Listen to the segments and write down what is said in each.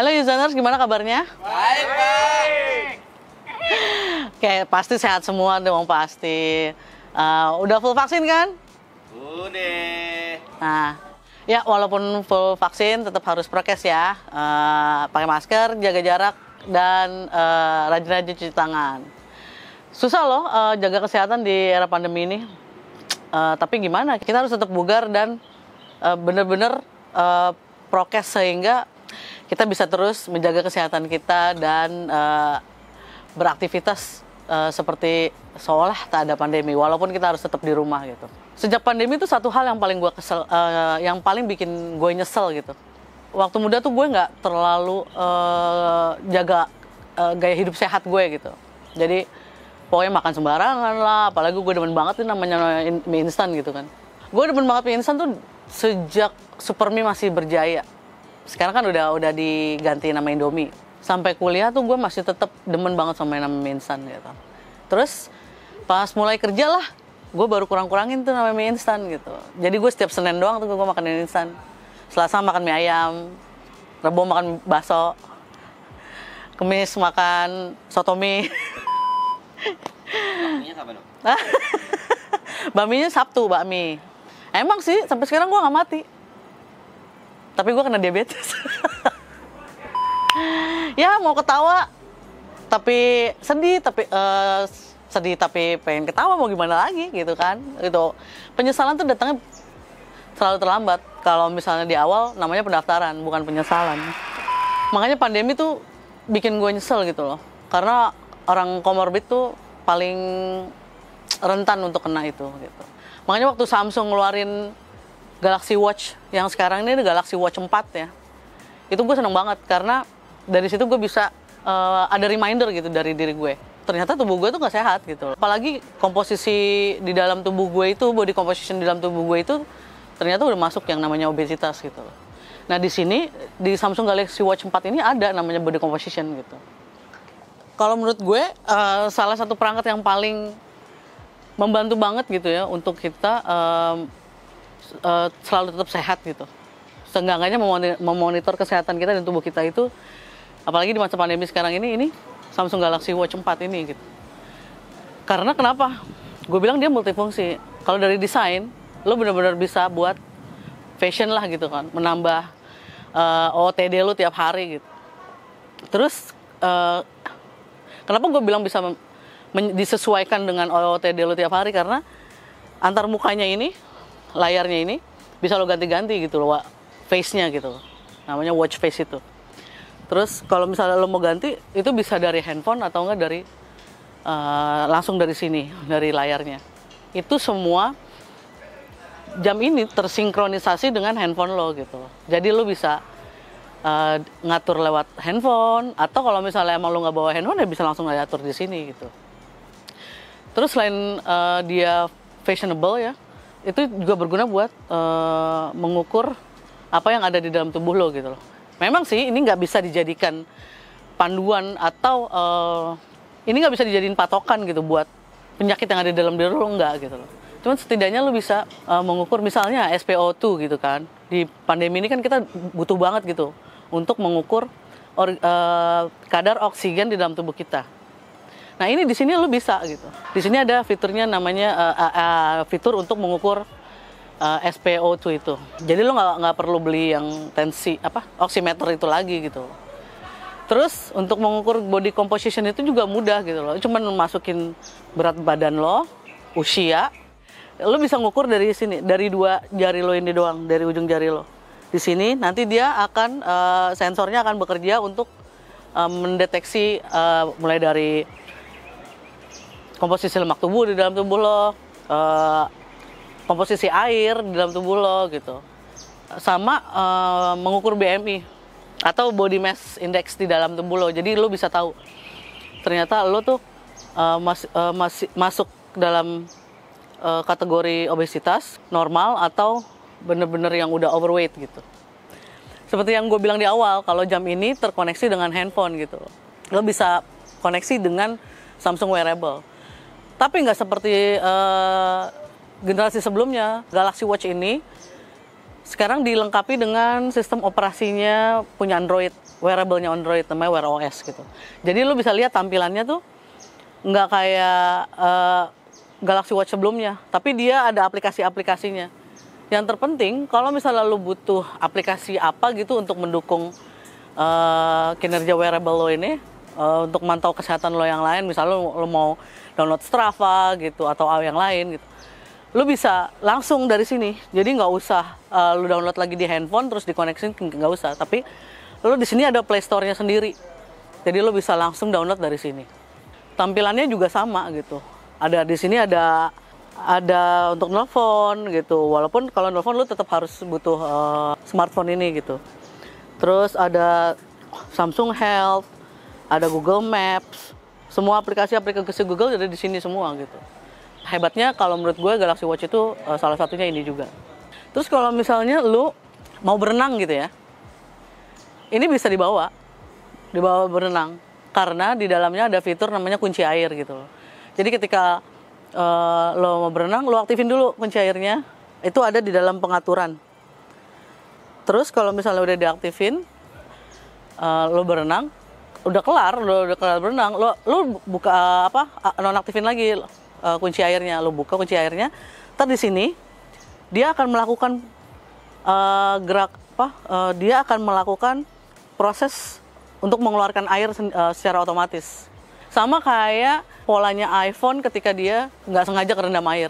Halo Yuzaners, gimana kabarnya? Baik, baik. pasti sehat semua dong pasti. Uh, udah full vaksin kan? Udah. Nah, ya walaupun full vaksin tetap harus prokes ya. Uh, pakai masker, jaga jarak, dan rajin eh, rajin-rajin cuci tangan. Susah loh uh, jaga kesehatan di era pandemi ini. Uh, tapi gimana? Kita harus tetap bugar dan bener-bener uh, bener -bener, uh, prokes sehingga kita bisa terus menjaga kesehatan kita dan uh, beraktivitas uh, seperti seolah tak ada pandemi walaupun kita harus tetap di rumah gitu. Sejak pandemi itu satu hal yang paling gue kesel uh, yang paling bikin gue nyesel gitu. Waktu muda tuh gue nggak terlalu uh, jaga uh, gaya hidup sehat gue gitu. Jadi pokoknya makan sembarangan lah, apalagi gue demen banget nih namanya mie instan gitu kan. Gue demen banget mie instan tuh sejak Supermi masih berjaya sekarang kan udah udah diganti nama Indomie sampai kuliah tuh gue masih tetap demen banget sama yang namanya instan gitu terus pas mulai kerja lah gue baru kurang-kurangin tuh namanya mie instan gitu jadi gue setiap senin doang tuh gue makan mie instan selasa makan mie ayam rebo makan bakso kemis makan soto mie Baminya kapan Sabtu, bakmi. Emang sih, sampai sekarang gue gak mati tapi gue kena diabetes ya mau ketawa tapi sedih tapi uh, sedih tapi pengen ketawa mau gimana lagi gitu kan itu penyesalan tuh datangnya selalu terlambat kalau misalnya di awal namanya pendaftaran bukan penyesalan makanya pandemi tuh bikin gue nyesel gitu loh karena orang komorbid tuh paling rentan untuk kena itu gitu makanya waktu Samsung ngeluarin Galaxy Watch yang sekarang ini Galaxy Watch 4 ya. Itu gue seneng banget karena dari situ gue bisa uh, ada reminder gitu dari diri gue. Ternyata tubuh gue tuh gak sehat gitu. Apalagi komposisi di dalam tubuh gue itu, body composition di dalam tubuh gue itu ternyata udah masuk yang namanya obesitas gitu. Nah di sini di Samsung Galaxy Watch 4 ini ada namanya body composition gitu. Kalau menurut gue uh, salah satu perangkat yang paling membantu banget gitu ya untuk kita uh, Eh, selalu tetap sehat gitu. Seenggaknya memonitor kesehatan kita dan tubuh kita itu, apalagi di masa pandemi sekarang ini, ini Samsung Galaxy Watch 4 ini gitu. Karena kenapa? Gue bilang dia multifungsi. Kalau dari desain, lo bener-bener bisa buat fashion lah gitu kan, menambah uh, eh, OOTD lo tiap hari gitu. Terus, uh, kenapa gue bilang bisa disesuaikan dengan OOTD lo tiap hari? Karena antar mukanya ini layarnya ini bisa lo ganti-ganti gitu loh face-nya gitu loh. Namanya watch face itu. Terus kalau misalnya lo mau ganti itu bisa dari handphone atau enggak dari uh, langsung dari sini dari layarnya. Itu semua jam ini tersinkronisasi dengan handphone lo gitu loh. Jadi lo bisa uh, ngatur lewat handphone atau kalau misalnya emang lo nggak bawa handphone ya bisa langsung ngatur di sini gitu. Terus selain uh, dia fashionable ya, itu juga berguna buat uh, mengukur apa yang ada di dalam tubuh lo gitu loh. Memang sih ini nggak bisa dijadikan panduan atau uh, ini nggak bisa dijadiin patokan gitu buat penyakit yang ada di dalam diri lo nggak gitu loh. Cuman setidaknya lo bisa uh, mengukur misalnya SPO2 gitu kan. Di pandemi ini kan kita butuh banget gitu untuk mengukur or, uh, kadar oksigen di dalam tubuh kita Nah ini di sini lo bisa gitu. Di sini ada fiturnya namanya uh, uh, fitur untuk mengukur uh, SPO2 itu. Jadi lo nggak nggak perlu beli yang tensi apa oximeter itu lagi gitu. Terus untuk mengukur body composition itu juga mudah gitu loh. Cuman masukin berat badan lo, usia, lo bisa ngukur dari sini, dari dua jari lo ini doang, dari ujung jari lo. Di sini nanti dia akan uh, sensornya akan bekerja untuk uh, mendeteksi uh, mulai dari komposisi lemak tubuh di dalam tubuh lo, e, komposisi air di dalam tubuh lo gitu. Sama e, mengukur BMI atau body mass index di dalam tubuh lo. Jadi lo bisa tahu ternyata lo tuh e, mas, e, mas, masuk dalam e, kategori obesitas normal atau bener-bener yang udah overweight gitu. Seperti yang gue bilang di awal, kalau jam ini terkoneksi dengan handphone gitu. Lo bisa koneksi dengan Samsung wearable. Tapi nggak seperti uh, generasi sebelumnya, Galaxy Watch ini sekarang dilengkapi dengan sistem operasinya punya Android, wearable-nya Android namanya Wear OS gitu. Jadi lu bisa lihat tampilannya tuh nggak kayak uh, Galaxy Watch sebelumnya, tapi dia ada aplikasi-aplikasinya. Yang terpenting kalau misalnya lu butuh aplikasi apa gitu untuk mendukung uh, kinerja wearable lo ini, uh, untuk mantau kesehatan lo yang lain, misalnya lo, lo mau download Strava gitu atau yang lain gitu lu bisa langsung dari sini jadi nggak usah uh, lu download lagi di handphone terus dikoneksi nggak usah tapi lu di sini ada Play Store-nya sendiri jadi lu bisa langsung download dari sini tampilannya juga sama gitu ada di sini ada ada untuk nelfon gitu walaupun kalau nelfon lu tetap harus butuh uh, smartphone ini gitu terus ada Samsung Health ada Google Maps semua aplikasi-aplikasi Google ada di sini semua gitu. Hebatnya kalau menurut gue Galaxy Watch itu uh, salah satunya ini juga. Terus kalau misalnya lu mau berenang gitu ya, ini bisa dibawa, dibawa berenang karena di dalamnya ada fitur namanya kunci air gitu. Jadi ketika uh, lo mau berenang, lo aktifin dulu kunci airnya. Itu ada di dalam pengaturan. Terus kalau misalnya udah diaktifin, uh, lo berenang, udah kelar udah, udah kelar berenang lo lo buka eh, apa eh, nonaktifin lagi uh, kunci airnya lo buka kunci airnya ter di sini dia akan melakukan uh, gerak apa uh, dia akan melakukan proses untuk mengeluarkan air uh, secara otomatis sama kayak polanya iPhone ketika dia nggak sengaja kerendam air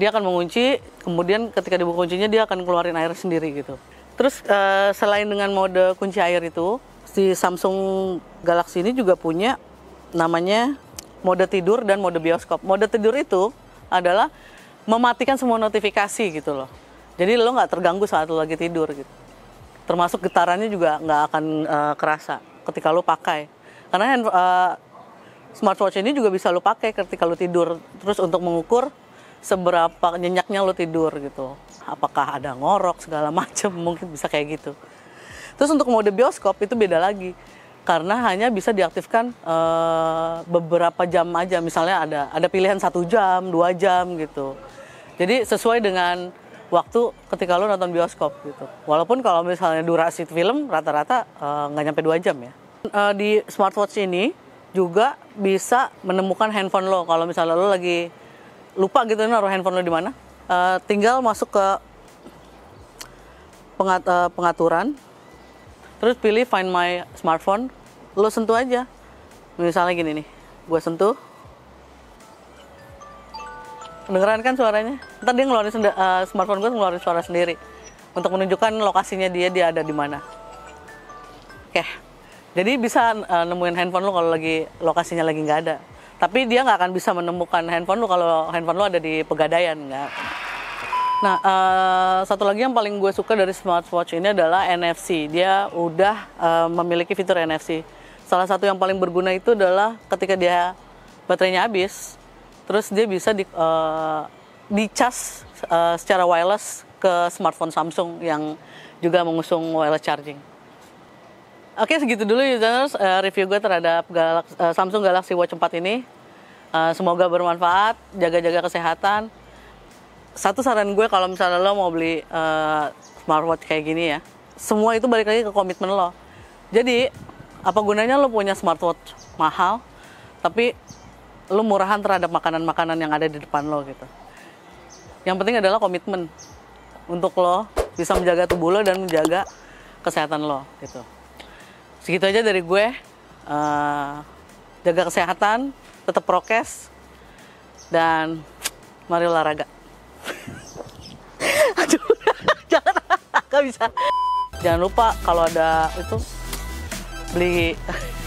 dia akan mengunci kemudian ketika dibuka kuncinya dia akan keluarin air sendiri gitu terus uh, selain dengan mode kunci air itu si Samsung Galaxy ini juga punya namanya mode tidur dan mode bioskop. Mode tidur itu adalah mematikan semua notifikasi gitu loh. Jadi lo nggak terganggu saat lo lagi tidur gitu. Termasuk getarannya juga nggak akan uh, kerasa ketika lo pakai. Karena uh, smartwatch ini juga bisa lo pakai ketika lo tidur. Terus untuk mengukur seberapa nyenyaknya lo tidur gitu. Apakah ada ngorok segala macem mungkin bisa kayak gitu. Terus untuk mode bioskop itu beda lagi karena hanya bisa diaktifkan uh, beberapa jam aja. Misalnya ada ada pilihan satu jam, dua jam gitu. Jadi sesuai dengan waktu ketika lo nonton bioskop gitu. Walaupun kalau misalnya durasi film rata-rata eh, nggak -rata, uh, nyampe dua jam ya. Uh, di smartwatch ini juga bisa menemukan handphone lo. Kalau misalnya lo lagi lupa gitu naruh handphone lo di mana, uh, tinggal masuk ke pengat, uh, pengaturan Terus pilih Find My Smartphone, lo sentuh aja. Misalnya gini nih, gue sentuh. Dengeran kan suaranya? Ntar dia ngeluarin uh, smartphone gue ngeluarin suara sendiri untuk menunjukkan lokasinya dia dia ada di mana. Oke, jadi bisa uh, nemuin handphone lo kalau lagi lokasinya lagi nggak ada. Tapi dia nggak akan bisa menemukan handphone lo kalau handphone lo ada di pegadaian nggak. Nah, uh, satu lagi yang paling gue suka dari smartwatch ini adalah NFC. Dia udah uh, memiliki fitur NFC. Salah satu yang paling berguna itu adalah ketika dia baterainya habis, terus dia bisa di, uh, eh, dicas uh, secara wireless ke smartphone Samsung yang juga mengusung wireless charging. Oke, okay, segitu dulu ya uh, review gue terhadap Galaxy, uh, Samsung Galaxy Watch 4 ini. Uh, semoga bermanfaat, jaga-jaga kesehatan satu saran gue kalau misalnya lo mau beli uh, smartwatch kayak gini ya, semua itu balik lagi ke komitmen lo. Jadi apa gunanya lo punya smartwatch mahal, tapi lo murahan terhadap makanan-makanan yang ada di depan lo gitu. Yang penting adalah komitmen untuk lo bisa menjaga tubuh lo dan menjaga kesehatan lo gitu. Segitu aja dari gue. Uh, jaga kesehatan, tetap prokes, dan mari olahraga. Aduh, jangan, gak bisa. Jangan lupa kalau ada itu beli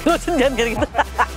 lotion jangan gitu.